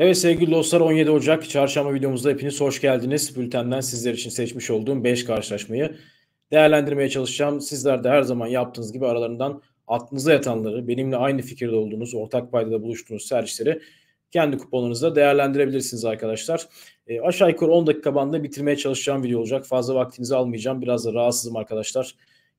Evet sevgili dostlar 17 Ocak çarşamba videomuzda hepiniz hoş geldiniz. Bültenden sizler için seçmiş olduğum 5 karşılaşmayı değerlendirmeye çalışacağım. Sizler de her zaman yaptığınız gibi aralarından aklınıza yatanları, benimle aynı fikirde olduğunuz, ortak paydada buluştuğunuz tercihleri kendi kuponlarınızda değerlendirebilirsiniz arkadaşlar. E, aşağı yukarı 10 dakika bandında bitirmeye çalışacağım video olacak. Fazla vaktinizi almayacağım. Biraz da rahatsızım arkadaşlar.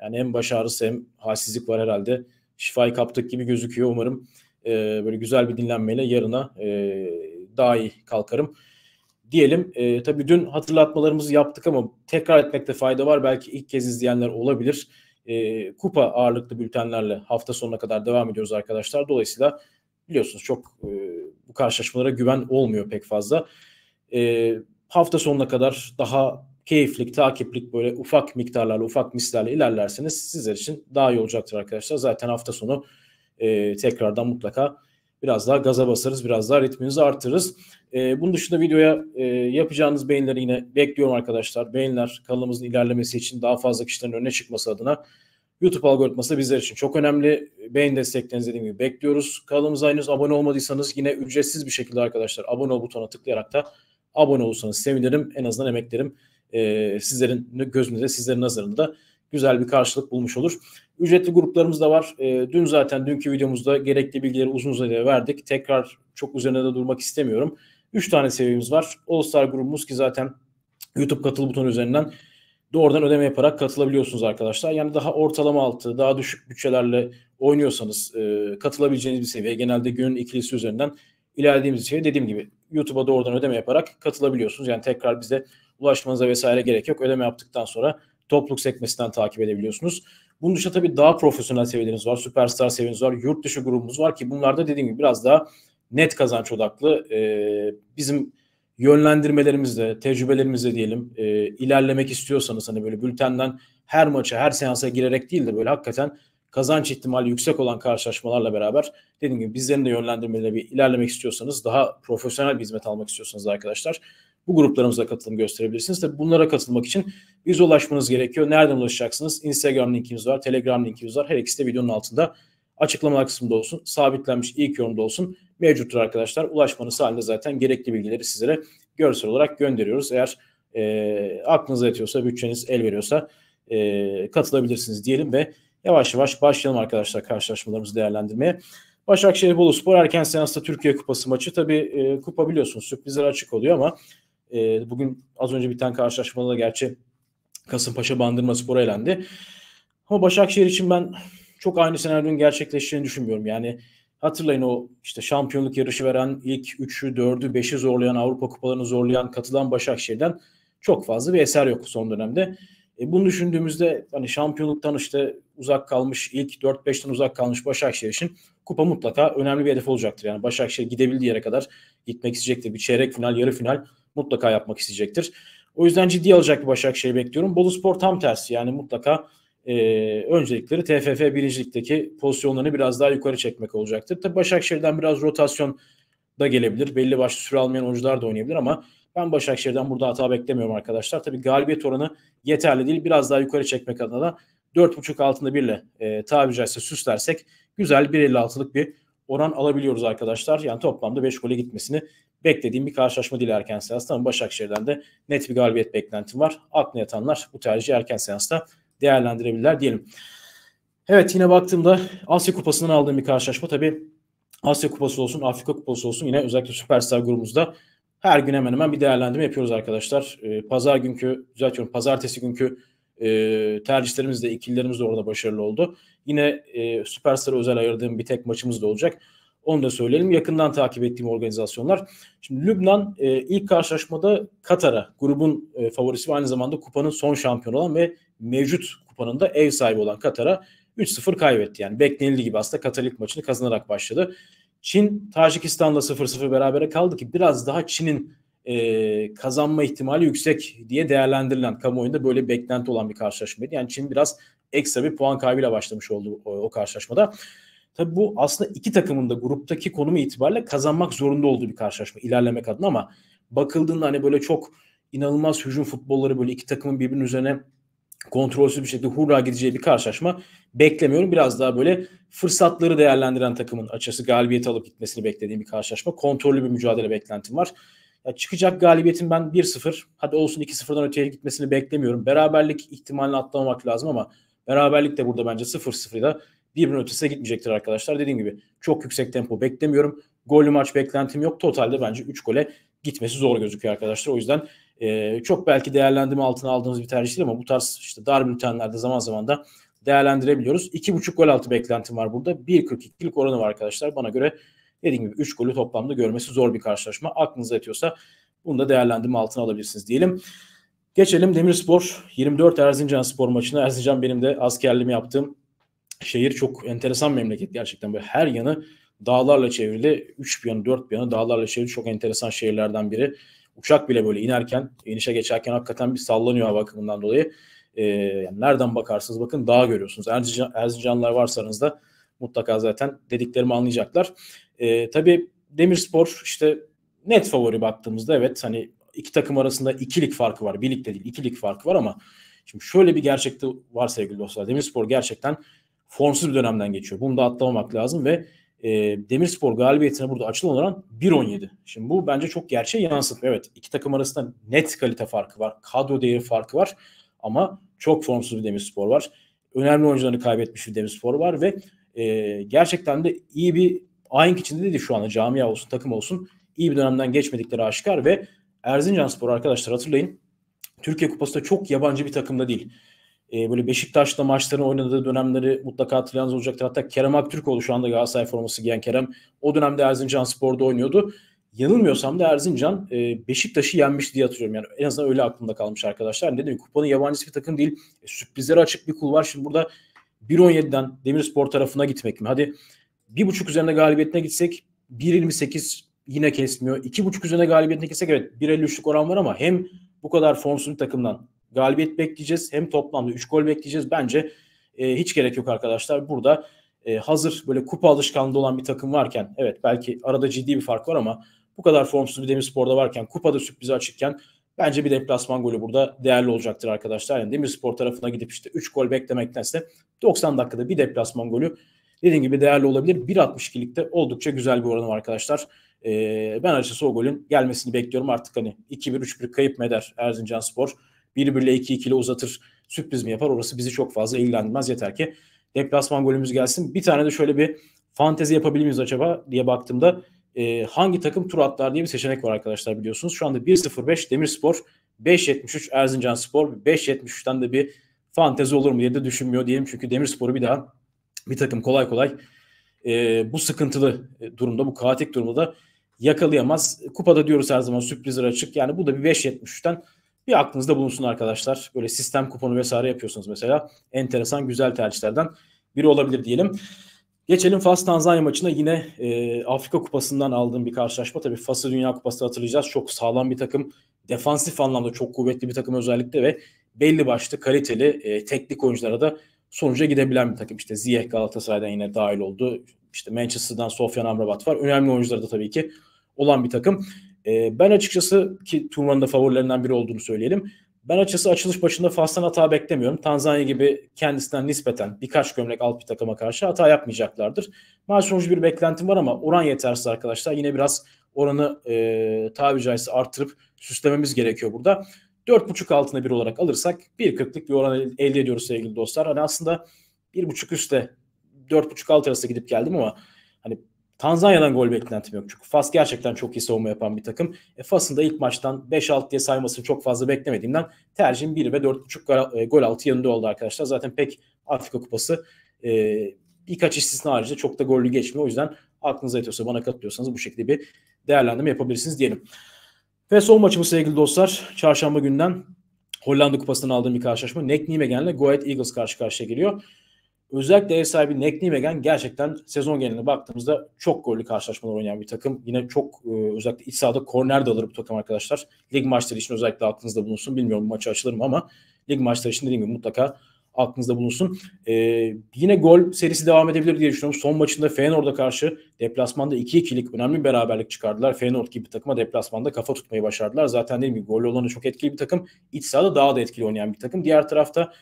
Yani hem baş ağrısı hem halsizlik var herhalde. Şifayı kaptık gibi gözüküyor. Umarım e, böyle güzel bir dinlenmeyle yarına e, daha iyi kalkarım diyelim. E, tabii dün hatırlatmalarımızı yaptık ama tekrar etmekte fayda var. Belki ilk kez izleyenler olabilir. E, kupa ağırlıklı bültenlerle hafta sonuna kadar devam ediyoruz arkadaşlar. Dolayısıyla biliyorsunuz çok e, bu karşılaşmalara güven olmuyor pek fazla. E, hafta sonuna kadar daha keyiflik, takiplik böyle ufak miktarlarla, ufak mislerle ilerlerseniz sizler için daha iyi olacaktır arkadaşlar. Zaten hafta sonu e, tekrardan mutlaka biraz daha gaza basarız, biraz daha ritminizi artırırız. E, bunun dışında videoya e, yapacağınız beğenileri yine bekliyorum arkadaşlar. Beğeniler kanalımızın ilerlemesi için daha fazla kişilerin önüne çıkması adına YouTube algoritması bizler için çok önemli. Beğen desteklerinizi dediğim gibi bekliyoruz. Kanalımıza henüz abone olmadıysanız yine ücretsiz bir şekilde arkadaşlar abone ol butonuna tıklayarak da abone olursanız sevinirim. En azından emeklerim e, sizlerin gözünüzde, sizlerin nazarında güzel bir karşılık bulmuş olur. Ücretli gruplarımız da var. E, dün zaten dünkü videomuzda gerekli bilgileri uzun uzadıya verdik. Tekrar çok üzerine de durmak istemiyorum. 3 tane seviyemiz var. All Star grubumuz ki zaten YouTube katıl butonu üzerinden doğrudan ödeme yaparak katılabiliyorsunuz arkadaşlar. Yani daha ortalama altı, daha düşük bütçelerle oynuyorsanız e, katılabileceğiniz bir seviye. Genelde günün ikilisi üzerinden ilerlediğimiz şey dediğim gibi YouTube'a doğrudan ödeme yaparak katılabiliyorsunuz. Yani tekrar bize ulaşmanıza vesaire gerek yok. Ödeme yaptıktan sonra topluluk sekmesinden takip edebiliyorsunuz. Bunun dışında tabii daha profesyonel seviyelerimiz var, süperstar seviyeniz var, yurt dışı grubumuz var ki bunlarda dediğim gibi biraz daha net kazanç odaklı. E, bizim yönlendirmelerimizle, tecrübelerimizle diyelim e, ilerlemek istiyorsanız hani böyle bültenden her maça, her seansa girerek değil de böyle hakikaten kazanç ihtimali yüksek olan karşılaşmalarla beraber dediğim gibi bizlerin de yönlendirmelerine bir ilerlemek istiyorsanız daha profesyonel bir hizmet almak istiyorsanız arkadaşlar bu gruplarımıza katılım gösterebilirsiniz. Tabii bunlara katılmak için bize ulaşmanız gerekiyor. Nereden ulaşacaksınız? Instagram linkimiz var, Telegram linkimiz var. Her ikisi de videonun altında açıklamalar kısmında olsun, sabitlenmiş ilk yorumda olsun mevcuttur arkadaşlar. Ulaşmanız halinde zaten gerekli bilgileri sizlere görsel olarak gönderiyoruz. Eğer e, aklınıza yetiyorsa, bütçeniz el veriyorsa e, katılabilirsiniz diyelim ve yavaş yavaş başlayalım arkadaşlar karşılaşmalarımızı değerlendirmeye. Başakşehir Boluspor erken seansta Türkiye Kupası maçı. Tabii e, kupa biliyorsunuz sürprizler açık oluyor ama e, bugün az önce biten karşılaşmada da gerçi Kasımpaşa Bandırma Spor elendi. Ama Başakşehir için ben çok aynı senaryonun gerçekleşeceğini düşünmüyorum. Yani hatırlayın o işte şampiyonluk yarışı veren ilk 3'ü, 4'ü, 5'i zorlayan, Avrupa kupalarını zorlayan katılan Başakşehir'den çok fazla bir eser yok son dönemde. E bunu düşündüğümüzde hani şampiyonluktan işte uzak kalmış, ilk 4-5'ten uzak kalmış Başakşehir için kupa mutlaka önemli bir hedef olacaktır. Yani Başakşehir gidebildiği yere kadar gitmek isteyecektir. Bir çeyrek final, yarı final mutlaka yapmak isteyecektir. O yüzden ciddi alacak bir Başakşehir bekliyorum. Bolu Spor tam tersi yani mutlaka e, öncelikleri TFF birincilikteki pozisyonlarını biraz daha yukarı çekmek olacaktır. Tabi Başakşehir'den biraz rotasyon da gelebilir. Belli başlı süre almayan oyuncular da oynayabilir ama ben Başakşehir'den burada hata beklemiyorum arkadaşlar. Tabi galibiyet oranı yeterli değil. Biraz daha yukarı çekmek adına da 4.5 altında birle e, tabiri caizse süslersek güzel 1.56'lık bir oran alabiliyoruz arkadaşlar. Yani toplamda 5 gole gitmesini beklediğim bir karşılaşma değil erken seansta ama Başakşehir'den de net bir galibiyet beklentim var. Aklına yatanlar bu tercihi erken seansta değerlendirebilirler diyelim. Evet yine baktığımda Asya Kupası'ndan aldığım bir karşılaşma tabii Asya Kupası olsun, Afrika Kupası olsun yine özellikle Süperstar grubumuzda her gün hemen hemen bir değerlendirme yapıyoruz arkadaşlar. Ee, Pazar günkü, düzeltiyorum pazartesi günkü e, tercihlerimiz de ikililerimiz de orada başarılı oldu. Yine e, Süperstar'a özel ayırdığım bir tek maçımız da olacak. Onu da söyleyelim. Yakından takip ettiğim organizasyonlar. Şimdi Lübnan e, ilk karşılaşmada Katar'a grubun e, favorisi ve aynı zamanda kupanın son şampiyonu olan ve mevcut kupanın da ev sahibi olan Katar'a 3-0 kaybetti. Yani beklenildiği gibi aslında Katar ilk maçını kazanarak başladı. Çin Tacikistan'la 0-0 berabere kaldı ki biraz daha Çin'in e, kazanma ihtimali yüksek diye değerlendirilen kamuoyunda böyle beklenti olan bir karşılaşmaydı. Yani Çin biraz ekstra bir puan kaybıyla başlamış oldu o, o karşılaşmada. Tabi bu aslında iki takımın da gruptaki konumu itibariyle kazanmak zorunda olduğu bir karşılaşma ilerlemek adına ama bakıldığında hani böyle çok inanılmaz hücum futbolları böyle iki takımın birbirinin üzerine kontrolsüz bir şekilde hurra gideceği bir karşılaşma beklemiyorum. Biraz daha böyle fırsatları değerlendiren takımın açısı galibiyet alıp gitmesini beklediğim bir karşılaşma. Kontrollü bir mücadele beklentim var. Ya çıkacak galibiyetin ben 1-0 hadi olsun 2-0'dan öteye gitmesini beklemiyorum. Beraberlik ihtimalini atlamamak lazım ama beraberlik de burada bence 0-0'da birbirinin ötesine gitmeyecektir arkadaşlar. Dediğim gibi çok yüksek tempo beklemiyorum. Gollü maç beklentim yok. Totalde bence 3 gole gitmesi zor gözüküyor arkadaşlar. O yüzden e, çok belki değerlendirme altına aldığımız bir tercih değil ama bu tarz işte dar bültenlerde zaman zaman da değerlendirebiliyoruz. 2.5 gol altı beklentim var burada. 1.42'lik oranı var arkadaşlar. Bana göre dediğim gibi 3 golü toplamda görmesi zor bir karşılaşma. Aklınıza yatıyorsa bunu da değerlendirme altına alabilirsiniz diyelim. Geçelim Demirspor 24 Erzincan spor maçına. Erzincan benim de askerliğimi yaptığım şehir çok enteresan bir memleket gerçekten. Böyle her yanı dağlarla çevrili. Üç bir yanı, dört bir yanı dağlarla çevrili. Çok enteresan şehirlerden biri. Uçak bile böyle inerken, inişe geçerken hakikaten bir sallanıyor hava akımından dolayı. Ee, yani nereden bakarsınız bakın dağ görüyorsunuz. Erzincan, Erzincanlar varsanız da mutlaka zaten dediklerimi anlayacaklar. Ee, tabii Demirspor işte net favori baktığımızda evet hani iki takım arasında ikilik farkı var. Birlikte değil ikilik farkı var ama şimdi şöyle bir gerçekte var sevgili dostlar. Demirspor gerçekten formsuz bir dönemden geçiyor. Bunu da atlamamak lazım ve e, Demirspor galibiyetine burada açılan oran 1.17. Şimdi bu bence çok gerçeği yansıtmıyor. Evet iki takım arasında net kalite farkı var. Kadro değeri farkı var. Ama çok formsuz bir Demirspor var. Önemli oyuncularını kaybetmiş bir Demirspor var ve e, gerçekten de iyi bir aynı içinde dedi şu anda camia olsun takım olsun iyi bir dönemden geçmedikleri aşikar ve Erzincan Spor arkadaşlar hatırlayın Türkiye Kupası'nda çok yabancı bir takımda değil e, böyle Beşiktaş'la maçlarını oynadığı dönemleri mutlaka hatırlayanız olacaktır. Hatta Kerem Aktürkoğlu şu anda Galatasaray forması giyen Kerem o dönemde Erzincan Spor'da oynuyordu. Yanılmıyorsam da Erzincan e, Beşiktaş'ı yenmiş diye hatırlıyorum. Yani en azından öyle aklımda kalmış arkadaşlar. Dedim kupanın yabancısı bir takım değil. E, sürprizlere açık bir kul var. Şimdi burada 1.17'den Demirspor tarafına gitmek mi? Hadi 1.5 üzerine galibiyetine gitsek 1.28 yine kesmiyor. 2.5 üzerine galibiyetine gitsek evet 1.53'lük oran var ama hem bu kadar formsuz bir takımdan galibiyet bekleyeceğiz. Hem toplamda 3 gol bekleyeceğiz. Bence e, hiç gerek yok arkadaşlar. Burada e, hazır böyle kupa alışkanlığı olan bir takım varken evet belki arada ciddi bir fark var ama bu kadar formsuz bir Demirspor'da varken kupada sürprize açıkken bence bir deplasman golü burada değerli olacaktır arkadaşlar. Yani Demirspor tarafına gidip işte 3 gol beklemektense 90 dakikada bir deplasman golü dediğim gibi değerli olabilir. 1.62'likte oldukça güzel bir oranım arkadaşlar. Ee, ben açıkçası o golün gelmesini bekliyorum. Artık hani 2-1-3-1 kayıp mı eder Erzincan Spor? 1 1 2 iki ile uzatır sürpriz mi yapar? Orası bizi çok fazla ilgilendirmez. Yeter ki deplasman golümüz gelsin. Bir tane de şöyle bir fantezi yapabilir miyiz acaba diye baktığımda e, hangi takım tur atlar diye bir seçenek var arkadaşlar biliyorsunuz. Şu anda 1.05 Demirspor, 5.73 Erzincan Spor, 5.73'ten de bir fantezi olur mu diye de düşünmüyor diyelim. Çünkü Demirspor'u bir daha bir takım kolay kolay e, bu sıkıntılı durumda, bu kaotik durumda da yakalayamaz. Kupada diyoruz her zaman sürprizler açık. Yani bu da bir 5.73'ten bir aklınızda bulunsun arkadaşlar. Böyle sistem kuponu vesaire yapıyorsunuz mesela. Enteresan güzel tercihlerden biri olabilir diyelim. Geçelim Fas Tanzanya maçına yine e, Afrika Kupası'ndan aldığım bir karşılaşma. Tabii Fas'ı Dünya kupası hatırlayacağız. Çok sağlam bir takım. Defansif anlamda çok kuvvetli bir takım özellikle ve belli başlı kaliteli e, teknik oyunculara da sonuca gidebilen bir takım. İşte Ziyeh Galatasaray'dan yine dahil oldu. İşte Manchester'dan Sofyan Amrabat var. Önemli oyuncuları da tabii ki olan bir takım. E, ben açıkçası ki turnuvanın da favorilerinden biri olduğunu söyleyelim. Ben açıkçası açılış başında Fas'tan hata beklemiyorum. Tanzanya gibi kendisinden nispeten birkaç gömlek alt bir takıma karşı hata yapmayacaklardır. Maç sonucu bir beklentim var ama oran yetersiz arkadaşlar. Yine biraz oranı e, tabi caizse arttırıp süslememiz gerekiyor burada. 4.5 altına bir olarak alırsak 1.40'lık bir oran elde ediyoruz sevgili dostlar. Hani aslında 1.5 üstte 4.5 alt arası gidip geldim ama Tanzanya'dan gol beklentim yok. Çünkü Fas gerçekten çok iyi savunma yapan bir takım. E, Fas'ın da ilk maçtan 5-6 diye saymasını çok fazla beklemediğimden tercihim 1 ve 4.5 e, gol altı yanında oldu arkadaşlar. Zaten pek Afrika Kupası e, birkaç istisna haricinde çok da gollü geçmiyor. O yüzden aklınıza yetiyorsa bana katılıyorsanız bu şekilde bir değerlendirme yapabilirsiniz diyelim. Ve son maçımız sevgili dostlar. Çarşamba günden Hollanda Kupası'ndan aldığım bir karşılaşma. Nick Niemegen'le Goethe Eagles karşı karşıya geliyor. Özellikle ev sahibi Nekni Vegan gerçekten sezon geneline baktığımızda çok gollü karşılaşmalar oynayan bir takım. Yine çok e, özellikle iç sahada korner de alır bu takım arkadaşlar. Lig maçları için özellikle aklınızda bulunsun. Bilmiyorum maçı açılır mı ama lig maçları için dediğim gibi mutlaka aklınızda bulunsun. E, yine gol serisi devam edebilir diye düşünüyorum. Son maçında Feyenoord'a karşı deplasmanda 2-2'lik önemli bir beraberlik çıkardılar. Feyenoord gibi bir takıma deplasmanda kafa tutmayı başardılar. Zaten dediğim gibi gollü olanı çok etkili bir takım. İç sahada daha da etkili oynayan bir takım. Diğer tarafta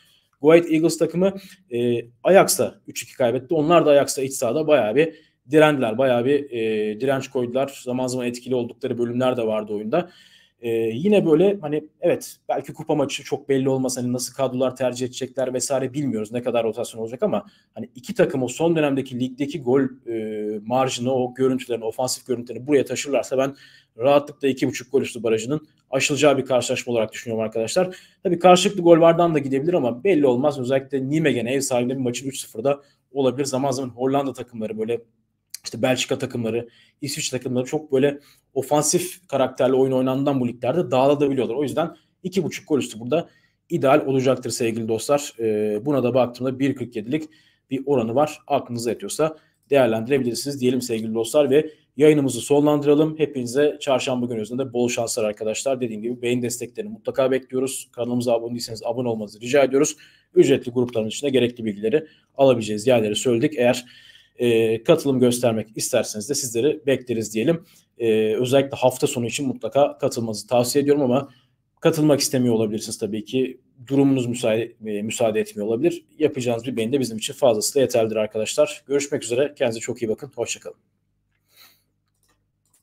White Eagles takımı e, Ajax'a 3-2 kaybetti. Onlar da Ajax'a iç sahada bayağı bir direndiler. Bayağı bir e, direnç koydular. Zaman zaman etkili oldukları bölümler de vardı oyunda. E, yine böyle hani evet belki kupa maçı çok belli olmaz. Hani nasıl kadrolar tercih edecekler vesaire bilmiyoruz. Ne kadar rotasyon olacak ama hani iki takım o son dönemdeki ligdeki gol e, marjını, o görüntülerini, ofansif görüntülerini buraya taşırlarsa ben rahatlıkla iki buçuk gol üstü barajının aşılacağı bir karşılaşma olarak düşünüyorum arkadaşlar. Tabii karşılıklı gol vardan da gidebilir ama belli olmaz. Özellikle Nijmegen ev sahibinde bir maçın 3-0'da olabilir. Zaman zaman Hollanda takımları böyle işte Belçika takımları, İsviçre takımları çok böyle ofansif karakterli oyun oynandığından bu liglerde dağılabiliyorlar. O yüzden 2.5 gol üstü burada ideal olacaktır sevgili dostlar. Ee, buna da baktığımda 1.47'lik bir oranı var. Aklınıza yetiyorsa değerlendirebilirsiniz diyelim sevgili dostlar ve Yayınımızı sonlandıralım. Hepinize çarşamba günü özünde bol şanslar arkadaşlar. Dediğim gibi beyin desteklerini mutlaka bekliyoruz. Kanalımıza abone değilseniz abone olmanızı rica ediyoruz. Ücretli gruplarımız içinde gerekli bilgileri alabileceğiz yerleri söyledik. Eğer e, katılım göstermek isterseniz de sizleri bekleriz diyelim. E, özellikle hafta sonu için mutlaka katılmanızı tavsiye ediyorum ama katılmak istemiyor olabilirsiniz tabii ki. Durumunuz müsaade, e, müsaade etmiyor olabilir. Yapacağınız bir beğeni de bizim için fazlasıyla yeterlidir arkadaşlar. Görüşmek üzere. Kendinize çok iyi bakın. Hoşçakalın.